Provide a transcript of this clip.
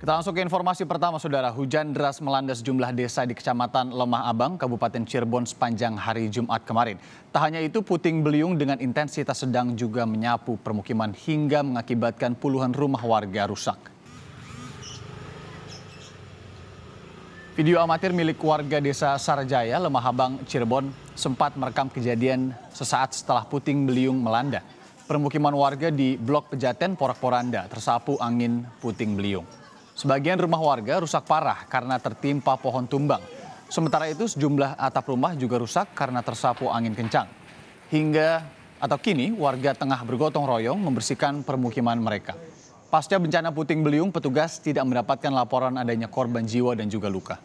Kita langsung ke informasi pertama, Saudara. Hujan deras melanda sejumlah desa di Kecamatan Lemah Abang, Kabupaten Cirebon sepanjang hari Jumat kemarin. Tak hanya itu, puting beliung dengan intensitas sedang juga menyapu permukiman hingga mengakibatkan puluhan rumah warga rusak. Video amatir milik warga desa Sarjaya, Lemah Abang, Cirebon sempat merekam kejadian sesaat setelah puting beliung melanda. Permukiman warga di Blok Pejaten, Porak-Poranda tersapu angin puting beliung. Sebagian rumah warga rusak parah karena tertimpa pohon tumbang. Sementara itu sejumlah atap rumah juga rusak karena tersapu angin kencang. Hingga atau kini warga tengah bergotong royong membersihkan permukiman mereka. Pasca bencana puting beliung, petugas tidak mendapatkan laporan adanya korban jiwa dan juga luka.